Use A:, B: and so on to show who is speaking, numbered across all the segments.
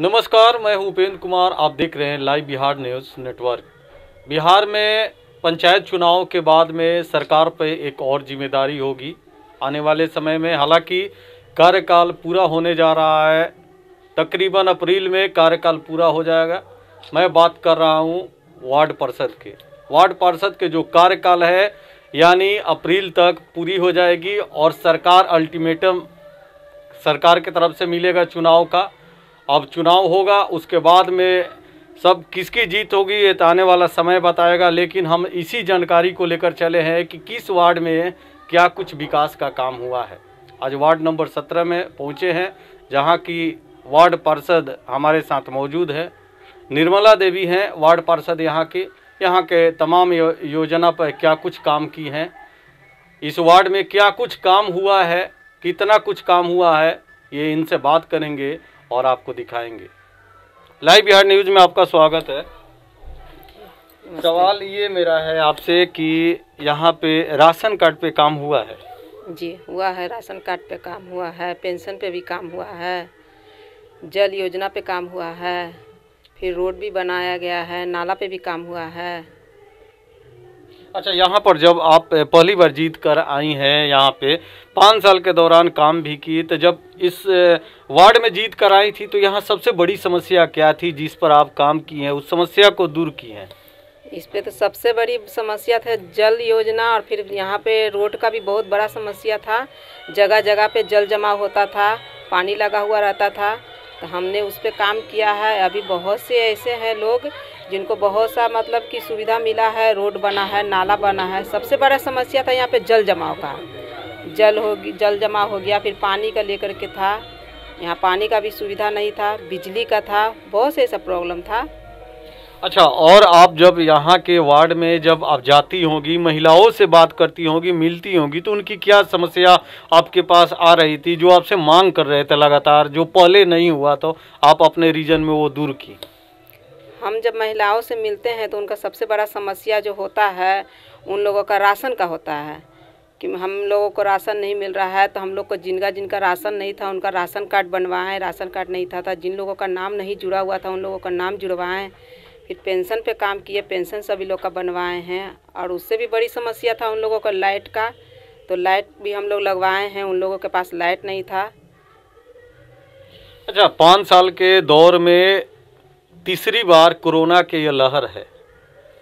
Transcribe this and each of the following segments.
A: नमस्कार मैं हूं उपेंद्र कुमार आप देख रहे हैं live Bihar news network Bihar में पंचायत चुनाव के बाद में सरकार पर एक और जिम्मेदारी होगी आने वाले समय में हालांकि कार्यकाल पूरा होने जा रहा है तकरीबन अप्रैल में कार्यकाल पूरा हो जाएगा मैं बात कर रहा हूँ वार्ड पार्षद के वार्ड पार्षद के जो कार्यकाल है यानी अप्रैल तक पूरी हो जाएगी और सरकार अल्टीमेटम सरकार की तरफ से मिलेगा चुनाव का अब चुनाव होगा उसके बाद में सब किसकी जीत होगी ये तो आने वाला समय बताएगा लेकिन हम इसी जानकारी को लेकर चले हैं कि किस वार्ड में क्या कुछ विकास का काम हुआ है आज वार्ड नंबर सत्रह में पहुँचे हैं जहाँ की वार्ड पार्षद हमारे साथ मौजूद है निर्मला देवी हैं वार्ड पार्षद यहाँ के यहाँ के तमाम यो, योजना पर क्या कुछ काम की हैं इस वार्ड में क्या कुछ काम हुआ है कितना कुछ काम हुआ है ये इनसे बात करेंगे और आपको दिखाएंगे लाइव बिहार न्यूज में आपका स्वागत है सवाल ये मेरा है आपसे कि यहाँ पे राशन कार्ड पे काम हुआ है
B: जी हुआ है राशन कार्ड पे काम हुआ है पेंशन पे भी काम हुआ है जल योजना पे काम हुआ है फिर रोड भी बनाया गया है नाला पे भी काम हुआ है
A: अच्छा यहाँ पर जब आप पहली बार जीत कर आई हैं यहाँ पे पाँच साल के दौरान काम भी की तो जब इस वार्ड में जीत कर आई थी तो यहाँ सबसे बड़ी समस्या क्या थी जिस पर आप काम किए हैं उस समस्या को दूर की हैं
B: इस पे तो सबसे बड़ी समस्या था जल योजना और फिर यहाँ पे रोड का भी बहुत बड़ा समस्या था जगह जगह पे जल जमा होता था पानी लगा हुआ रहता था तो हमने उस पर काम किया है अभी बहुत से ऐसे हैं लोग जिनको बहुत सा मतलब कि सुविधा मिला है रोड बना है नाला बना है सबसे बड़ा समस्या था यहाँ पे जल जमाव का जल हो जल जमा हो गया फिर पानी का लेकर के था यहाँ पानी का भी सुविधा नहीं था बिजली का था बहुत से ऐसा प्रॉब्लम था
A: अच्छा और आप जब यहाँ के वार्ड में जब आप जाती होंगी महिलाओं से बात करती होंगी मिलती होंगी तो उनकी क्या समस्या आपके पास आ रही थी जो आपसे मांग कर रहे थे लगातार जो पहले नहीं हुआ तो आप अपने रीजन में वो दूर की
B: हम जब महिलाओं से मिलते हैं तो उनका सबसे बड़ा समस्या जो होता है उन लोगों का राशन का होता है कि हम लोगों को राशन नहीं मिल रहा है तो हम लोग को जिनका जिनका राशन नहीं था उनका राशन कार्ड बनवाएं राशन कार्ड नहीं था, था जिन लोगों का नाम नहीं जुड़ा हुआ था उन लोगों का नाम जुड़वाएं फिर पेंशन पे काम किए पेंशन सभी लोग का बनवाए हैं और उससे भी बड़ी समस्या था उन लोगों का लाइट का तो लाइट भी हम लोग लगवाए हैं उन लोगों के पास लाइट नहीं था
A: अच्छा पाँच साल के दौर में तीसरी बार कोरोना के ये लहर है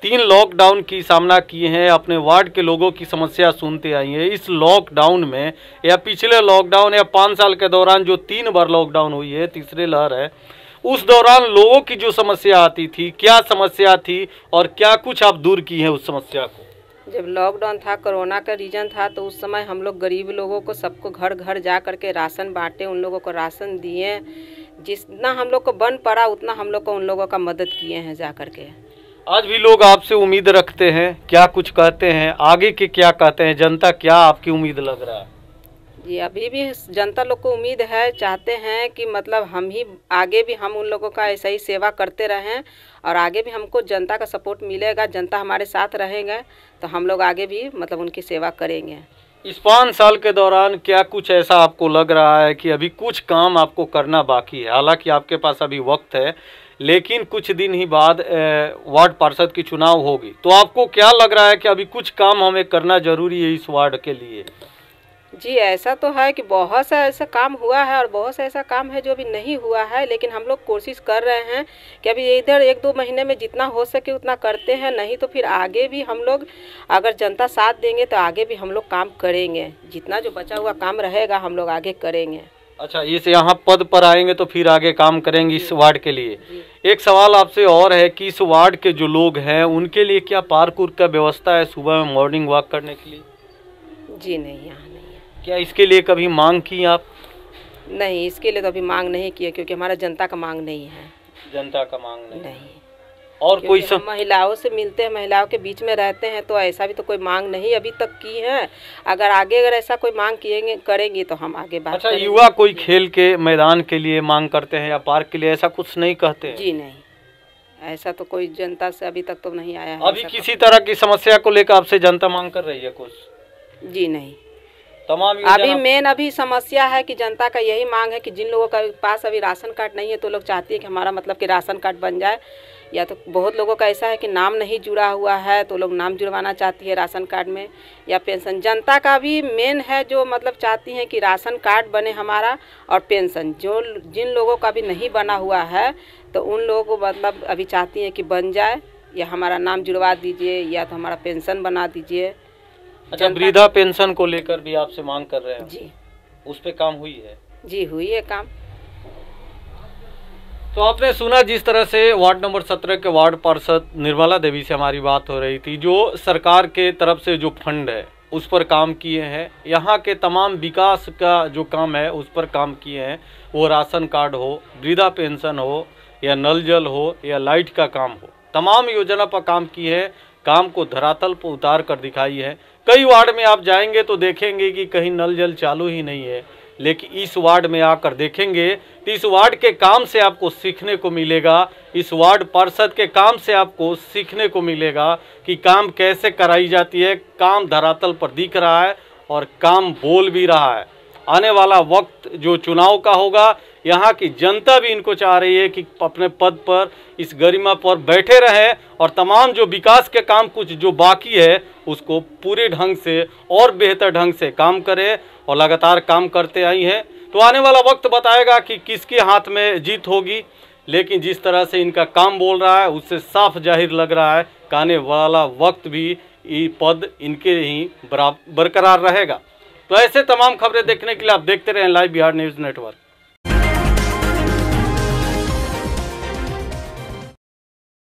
A: तीन लॉकडाउन की सामना किए हैं अपने वार्ड के लोगों की समस्या सुनते आई है इस लॉकडाउन में या पिछले लॉकडाउन या पाँच साल के दौरान जो तीन बार लॉकडाउन हुई है तीसरी लहर है उस दौरान लोगों की जो समस्या आती थी क्या समस्या थी और क्या कुछ आप दूर की हैं उस समस्या को
B: जब लॉकडाउन था कोरोना का रीजन था तो उस समय हम लोग गरीब लोगों को सबको घर घर जा करके राशन बांटे उन लोगों को राशन दिए जितना हम लोग को बन पड़ा उतना हम लोग को उन लोगों का मदद किए हैं जा कर के
A: आज भी लोग आपसे उम्मीद रखते हैं क्या कुछ कहते हैं आगे के क्या कहते हैं जनता क्या आपकी उम्मीद लग रहा है
B: जी अभी भी जनता लोग को उम्मीद है चाहते हैं कि मतलब हम ही आगे भी हम उन लोगों का ऐसा ही सेवा करते रहें और आगे भी हमको जनता का सपोर्ट मिलेगा जनता हमारे साथ रहेंगे तो हम लोग आगे भी मतलब उनकी सेवा करेंगे इस
A: पाँच साल के दौरान क्या कुछ ऐसा आपको लग रहा है कि अभी कुछ काम आपको करना बाकी है हालांकि आपके पास अभी वक्त है लेकिन कुछ दिन ही बाद वार्ड पार्षद की चुनाव होगी तो आपको क्या लग रहा है कि अभी कुछ काम हमें करना जरूरी है इस वार्ड के लिए
B: जी ऐसा तो है कि बहुत सा ऐसा काम हुआ है और बहुत सा ऐसा काम है जो अभी नहीं हुआ है लेकिन हम लोग कोशिश कर रहे हैं कि अभी इधर एक दो महीने में जितना हो सके उतना करते हैं नहीं तो फिर आगे भी हम लोग अगर जनता साथ देंगे तो आगे भी हम लोग काम करेंगे जितना जो बचा हुआ काम रहेगा हम लोग आगे करेंगे
A: अच्छा इस यहाँ पद पर आएंगे तो फिर आगे काम करेंगे इस वार्ड के लिए एक सवाल आपसे और है कि इस वार्ड के जो लोग हैं उनके लिए क्या पार्क का व्यवस्था है सुबह में मॉर्निंग वॉक करने के लिए
B: जी नहीं यहाँ
A: क्या इसके लिए कभी मांग की आप
B: नहीं इसके लिए तो अभी मांग नहीं किया क्योंकि हमारा जनता का मांग नहीं है
A: जनता का मांग नहीं, नहीं। और कोई सब
B: महिलाओं से मिलते हैं महिलाओं के बीच में रहते हैं तो ऐसा भी तो कोई मांग नहीं अभी तक की है अगर आगे अगर ऐसा कोई मांग किएंगे करेंगे तो हम आगे बात अच्छा युवा
A: कोई खेल के मैदान के लिए मांग करते हैं या पार्क के लिए ऐसा कुछ नहीं कहते जी
B: नहीं ऐसा तो कोई जनता से अभी तक तो नहीं आया है अभी तो
A: किसी तरह की समस्या को लेकर आपसे जनता मांग कर रही है कुछ जी नहीं तमाम अभी
B: मेन अभी समस्या है कि जनता का यही मांग है कि जिन लोगों का पास अभी राशन कार्ड नहीं है तो लोग चाहती है कि हमारा मतलब कि राशन कार्ड बन जाए या तो बहुत लोगों का ऐसा है कि नाम नहीं जुड़ा हुआ है तो लोग नाम जुड़वाना चाहती है राशन कार्ड में या पेंशन जनता का भी मेन है जो मतलब चाहती हैं कि राशन कार्ड बने हमारा और पेंशन जो जिन लोगों का भी नहीं बना हुआ है तो उन लोगों को मतलब अभी चाहती हैं कि बन जाए या हमारा नाम जुड़वा दीजिए या तो हमारा पेंशन बना दीजिए
A: अच्छा वृद्धा पेंशन को लेकर भी आपसे मांग कर रहे हैं जी उस पर काम हुई है
B: जी हुई है काम तो आपने सुना
A: जिस तरह से वार्ड नंबर सत्रह के वार्ड पार्षद निर्मला देवी से हमारी बात हो रही थी जो सरकार के तरफ से जो फंड है उस पर काम किए हैं यहाँ के तमाम विकास का जो काम है उस पर काम किए हैं वो राशन कार्ड हो वृद्धा पेंशन हो या नल जल हो या लाइट का काम हो तमाम योजना पर काम किए हैं काम को धरातल पर उतार कर दिखाई है कई वार्ड में आप जाएंगे तो देखेंगे कि कहीं नल जल चालू ही नहीं है लेकिन इस वार्ड में आकर देखेंगे तो इस वार्ड के काम से आपको सीखने को मिलेगा इस वार्ड पार्षद के काम से आपको सीखने को मिलेगा कि काम कैसे कराई जाती है काम धरातल पर दिख रहा है और काम बोल भी रहा है आने वाला वक्त जो चुनाव का होगा यहाँ की जनता भी इनको चाह रही है कि अपने पद पर इस गरिमा पर बैठे रहें और तमाम जो विकास के काम कुछ जो बाकी है उसको पूरे ढंग से और बेहतर ढंग से काम करें और लगातार काम करते आई हैं तो आने वाला वक्त बताएगा कि किसके हाथ में जीत होगी लेकिन जिस तरह से इनका काम बोल रहा है उससे साफ जाहिर लग रहा है आने वाला वक्त भी ये पद इनके ही बरकरार रहेगा तो ऐसे तमाम खबरें देखने के लिए आप देखते रहें लाइव बिहार न्यूज़ नेटवर्क